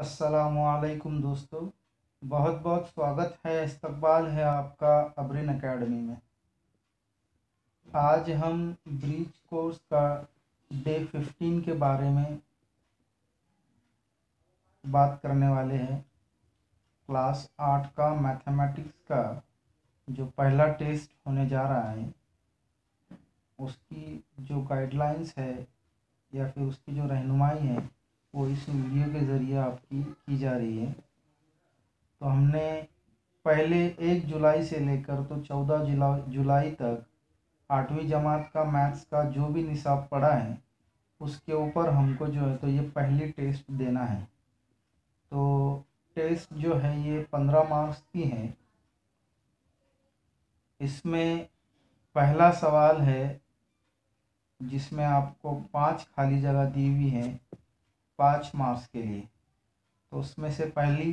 असलकुम दोस्तों बहुत बहुत स्वागत है इस्तबाल है आपका अब्रिन अकेडमी में आज हम ब्रीच कोर्स का डे फिफ्टीन के बारे में बात करने वाले हैं क्लास आठ का मैथमेटिक्स का जो पहला टेस्ट होने जा रहा है उसकी जो गाइडलाइंस है या फिर उसकी जो रहनुमाई है वो इस वीडियो के ज़रिए आपकी की जा रही है तो हमने पहले एक जुलाई से लेकर तो चौदह जुलाई जुलाई तक आठवीं जमात का मैथ्स का जो भी निसाब पड़ा है उसके ऊपर हमको जो है तो ये पहली टेस्ट देना है तो टेस्ट जो है ये पंद्रह मार्क्स की है इसमें पहला सवाल है जिसमें आपको पांच खाली जगह दी हुई है पाँच मार्क्स के लिए तो उसमें से पहली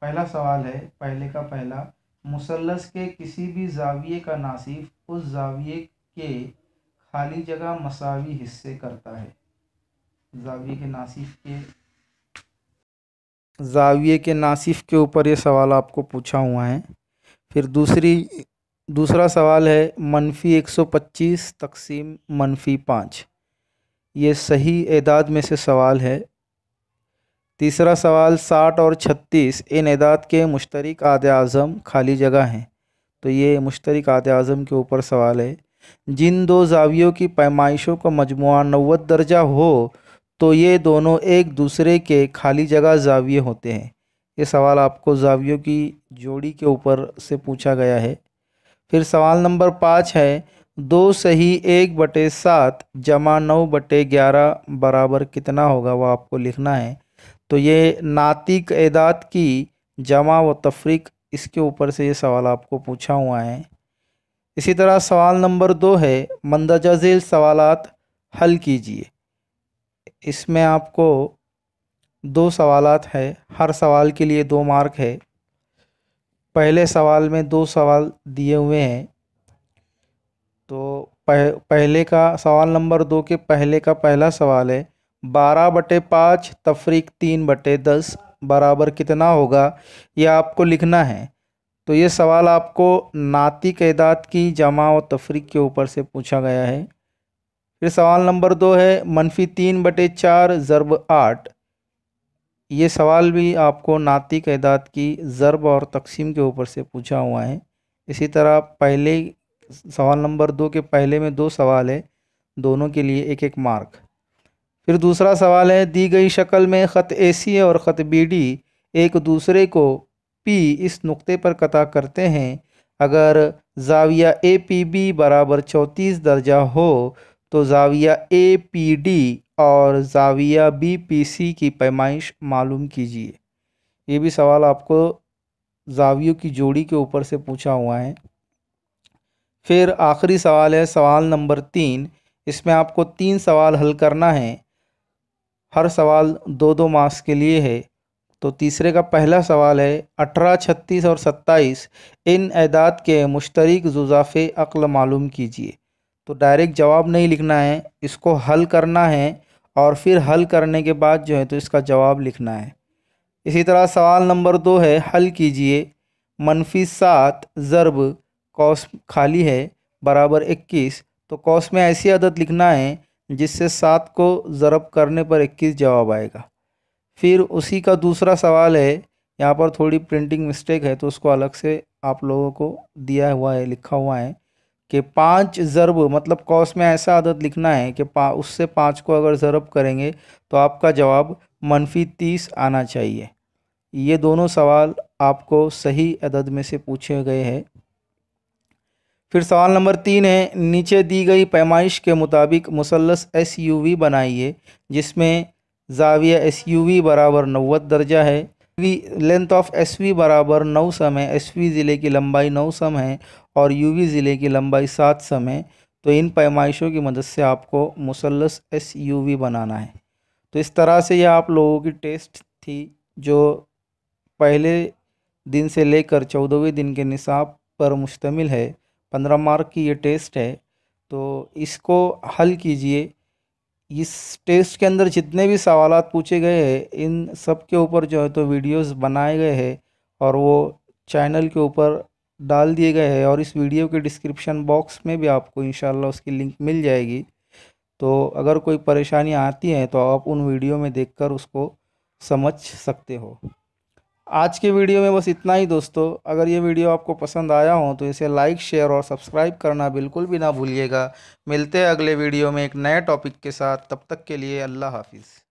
पहला सवाल है पहले का पहला मुसलस के किसी भी जाविये का नासिफ उस जाविये के खाली जगह मसावी हिस्से करता है जाविये के नासिफ के जाविये के नासिफ के ऊपर ये सवाल आपको पूछा हुआ है फिर दूसरी दूसरा सवाल है मनफी एक सौ पच्चीस तकसीम मनफी पाँच ये सही एदाद में से सवाल है तीसरा सवाल साठ और छत्तीस इन एदाद के मुश्तरक आद अज़म खाली जगह हैं तो ये मुश्तरक आद अज़म के ऊपर सवाल है जिन दो जावियों की पैमाइशों का मजमु नव दर्जा हो तो ये दोनों एक दूसरे के खाली जगह जाविये होते हैं ये सवाल आपको जावियों की जोड़ी के ऊपर से पूछा गया है फिर सवाल नंबर पाँच है दो सही एक बटे सात जमा नौ बटे ग्यारह बराबर कितना होगा वह आपको लिखना है तो ये नातिक एदात की जमा व तफरीक इसके ऊपर से ये सवाल आपको पूछा हुआ है इसी तरह सवाल नंबर दो है मंदरजा झील सवालत हल कीजिए इसमें आपको दो सवालत है हर सवाल के लिए दो मार्क है पहले सवाल में दो सवाल दिए हुए हैं तो पह, पहले का सवाल नंबर दो के पहले का पहला सवाल है बारह बटे पाँच तफरीक तीन बटे दस बराबर कितना होगा यह आपको लिखना है तो ये सवाल आपको नाती कैदात की जमा व तफरीक के ऊपर से पूछा गया है फिर सवाल नंबर दो है मनफी तीन बटे चार ज़रब आठ ये सवाल भी आपको नाती कैदात की ज़रब और तकसीम के ऊपर से पूछा हुआ है इसी तरह पहले सवाल नंबर दो के पहले में दो सवाल है दोनों के लिए एक एक मार्क फिर दूसरा सवाल है दी गई शक्ल में ख़त ए सी और ख़त बी डी एक दूसरे को पी इस नुक्ते पर कता करते हैं अगर जाविया ए पी बी बराबर चौंतीस दर्जा हो तो जाविया ए पी डी और जाविया बी पी सी की पैमाइश मालूम कीजिए ये भी सवाल आपको जावियों की जोड़ी के ऊपर से पूछा हुआ है फिर आखिरी सवाल है सवाल नंबर तीन इसमें आपको तीन सवाल हल करना है हर सवाल दो दो मार्क्स के लिए है तो तीसरे का पहला सवाल है अठारह छत्तीस और सत्ताईस इन एदाद के मुश्तरक जुजाफे अक्ल मालूम कीजिए तो डायरेक्ट जवाब नहीं लिखना है इसको हल करना है और फिर हल करने के बाद जो है तो इसका जवाब लिखना है इसी तरह सवाल नंबर दो है हल कीजिए मनफी सात ज़रब कौस खाली है बराबर इक्कीस तो कौस में ऐसी आदत लिखना है जिससे सात को ज़रब करने पर इक्कीस जवाब आएगा फिर उसी का दूसरा सवाल है यहाँ पर थोड़ी प्रिंटिंग मिस्टेक है तो उसको अलग से आप लोगों को दिया हुआ है लिखा हुआ है कि पाँच ज़रब मतलब कॉस में ऐसा आदत लिखना है कि पा उससे पाँच को अगर ज़रब करेंगे तो आपका जवाब मनफी तीस आना चाहिए ये दोनों सवाल आपको सही अदद में से पूछे गए हैं फिर सवाल नंबर तीन है नीचे दी गई पैमाइश के मुताबिक मुसलस एस बनाइए जिसमें जाविया एस बराबर नवत दर्जा है V length of S V बराबर नौ सम है एस वी ज़िले की लंबाई नौ सम है और यू वी ज़िले की लंबाई सात सम है तो इन पैमाइशों की मदद से आपको मुसलस एस यू वी बनाना है तो इस तरह से यह आप लोगों की टेस्ट थी जो पहले दिन से लेकर चौदहवें दिन के निसाब पर मुश्तमिल है पंद्रह मार्क की ये टेस्ट है तो इसको हल कीजिए इस टेस्ट के अंदर जितने भी सवाल पूछे गए हैं इन सब के ऊपर जो है तो वीडियोस बनाए गए हैं और वो चैनल के ऊपर डाल दिए गए हैं और इस वीडियो के डिस्क्रिप्शन बॉक्स में भी आपको इन उसकी लिंक मिल जाएगी तो अगर कोई परेशानी आती है तो आप उन वीडियो में देखकर उसको समझ सकते हो आज के वीडियो में बस इतना ही दोस्तों अगर ये वीडियो आपको पसंद आया हो तो इसे लाइक शेयर और सब्सक्राइब करना बिल्कुल भी ना भूलिएगा मिलते हैं अगले वीडियो में एक नए टॉपिक के साथ तब तक के लिए अल्लाह हाफिज़